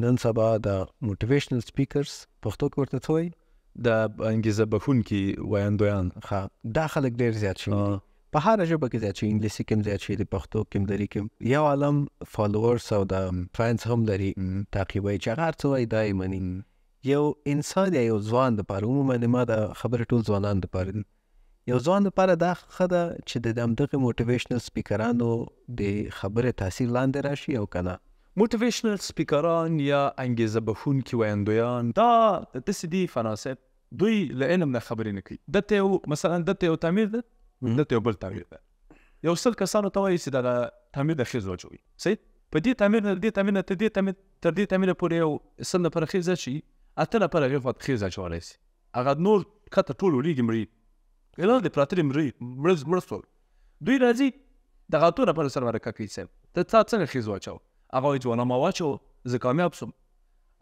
نن سبا د موټیویشنل سپیکرز پښتو کې ورته څوي د انګیزه بخونکي ویاندویان ښه دا خلک ډیر زیات شي په هر ژبه کې زیات شي انګلیسي کې زیات شي د پښتو کې لري کې یو عالم فالوورز او د فرانس هم لري تعقیبوي چې هر څه وای دای منی یو انسان یو ځوان د پاره عموما ما د خبره ټول ځوانان د پاره یو ځوان لپاره دا خده چې د دمدغه موټیویشنل سپیکرانو د خبره تاثیر لاندې راشي او کنه موټیویشنل سپیکران یا انګیزه بخونکي ویندویان دا داسې دي فناسب دوی له علم نه خبرې نه کوي دته یو مثلا دته یو تعمیر ده دته یو بل تعمیر ده یو سل کسانو ته وایي چې دا تعمیر د ښځو جوړي صحیح په دې تعمیر نه دې تعمیر نه تر دې تعمیر تر دې تعمیر پورې یو سل نفر ښځه شي اته نفر هغه فات ښځه جوړی شي هغه نور کته ټول ولیږي مري اله دې پراتري مري مرز مرسول دوی راځي دغه تور په سره ورکه کوي سم ته تا څنګه ښځه واچو هغه ځوان ما واچو زه کامیاب سوم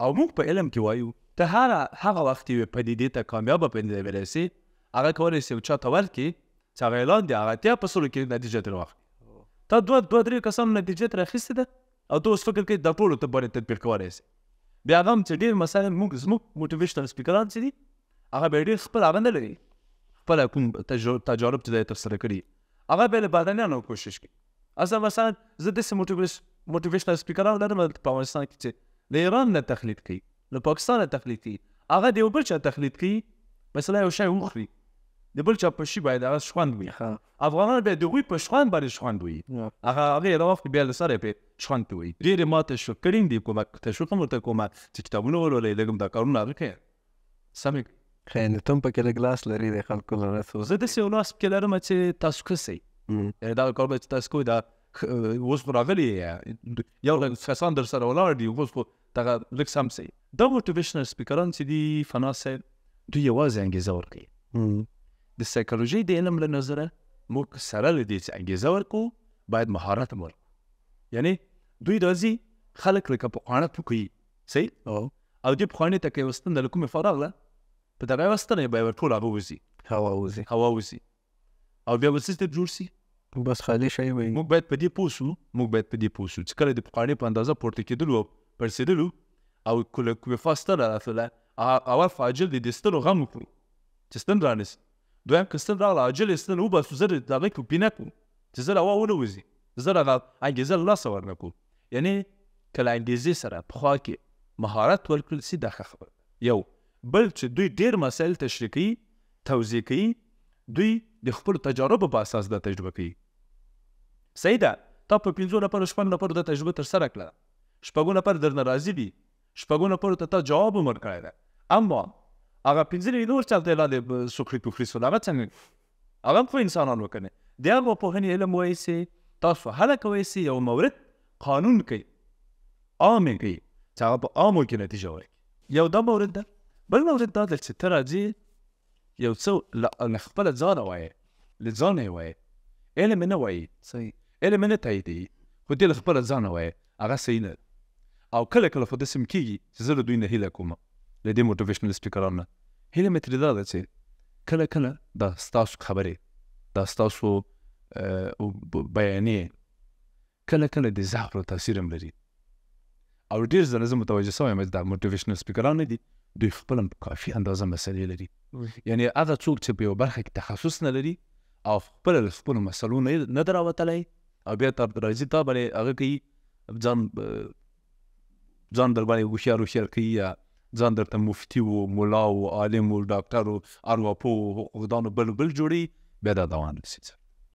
او موږ په علم کې وایو ته هر هغه وخت یو پدیدې ته کامیاب پندې ورسی هغه کولای شي چې تا ورکی چې هغه اعلان دی هغه ته په سلو کې نتیجه تر واخلي تا دوه دوه درې کسان نتیجه تر اخیستې ده او ته اوس فکر کوي دا ټول ته باندې تطبیق کولای شي بیا هم چې ډیر مثلا موږ زموږ موټیویشنل سپیکران چې دي هغه به ډیر خپل هغه نه لري خپل کوم تجارب چې تر سره کړي هغه به له بدنیانو کوشش کوي اصلا مثلا زه داسې موټیویشن موټیویشنل سپیکران لرم په افغانستان کې چې د ایران نه تقلید کوي له پاکستان نه تقلید کوي هغه د یو بل چا تقلید کوي مثلا یو شی وخوري د بل چا په شی باید هغه شخوند وي افغانان به د هغوی په شخوند باندې شخوند وي هغه هغه یو وخت بیا له سره په شخوند کوي ډېرې ما تشکرین دي کومه تشکر ورته کومه چې کتابونه ولولئ لږم دا کارونه هغه کوي سمې خیر تم په کې ګلاس لري د خلکو لپاره زه د سیولاس کې لرم چې تاسو کسي دا کار به تاسو کوی دا اوس خو راغلی یو لږ کسان در سره ولاړ دي اوس خو دغه لږ سم سي دا موټیویشنل سپیکران چې دي فنا سي دوی یوازې انګیزه ورکوي د سایکولوژي د علم له نظره موږ سره له دې چې انګیزه ورکو باید مهارت هم ورکو یعنی دوی راځي خلک لکه په قانه پکوي سي او او دې په قانه ته کې وستند له کومه فراغ له په دغه وستنه به ورته لا بوزي هوا وزي هوا وزي او بیا وسیسټم جوړ سي بس خالي شی وي موږ باید په دې پوه شو موږ باید په دې پوه شو چې کله د پخوانۍ په اندازه پورته کېدلو او پړسېدلو او کله کومه فاصله راتله اول فاجل د ستنو غم وکړو چې ستن رانیسي دویم که ستن راغله عاجل ستن وباسو زه د هغې کې پینه کړو چې زه روا ونه وځي زه راغه انګېزه له لاسه ورنه کړو یعنې که له انګېزې سره پخوا کې مهارت ورکړل سي دا ښه خبره یو بل چې دوی ډېر مسایل تشریح کوي توضیح کوي دوی د خپل تجاربو په اساس دا تجربه کوي صحیح ده تا په پنځو لپاره شپږ لپاره د تجربه تر سره کړه شپږو لپاره درنه راضي دي شپږو لپاره ته تا جواب هم ورکړی ده اما هغه پنځه نور چلته لاندې سوکري پوخري سولامه څنګه هغه خو انسانانو کنه د هغه په هني علم وایي سي تاسو هله کوي سي یو مورد قانون کوي عام کوي چې هغه په عامو کې نتیجه ورکړي یو دا مورد ده بل مورد دا چې تر راځي یو څه له خپل ځانه وایي له ځانه وایي علم نه وایي صحیح علم نه تاییدي خو دې له خپل ځانه وایي هغه صحیح نه او کله کله خو داسې کېږي چې زه له دوی نه هیله کوم له دې موټیویشنل سپیکرانو نه هیله مې ترې دا ده چې کله کله دا ستاسو خبرې دا ستاسو بیانیې کله کله د زهرو تاثیر هم لري او ډېر ځله زه متوجه سوی یم دا موټیویشنل سپیکران نه دي دوی خپل کافي اندازه مسلې لري یعنی هغه څوک چې په یو برخه کې تخصص نه لري او خپل خپل مسلو نه نه دراوتلای او بیا تر راځي تا باندې هغه کوي ځان ځان در باندې هوښیار هوښیار کوي یا ځان درته مفتی وو مولا وو عالم وو ډاکټر وو ارواپو وو حقوقدان بل بل جوړي بیا دا دوام رسېږي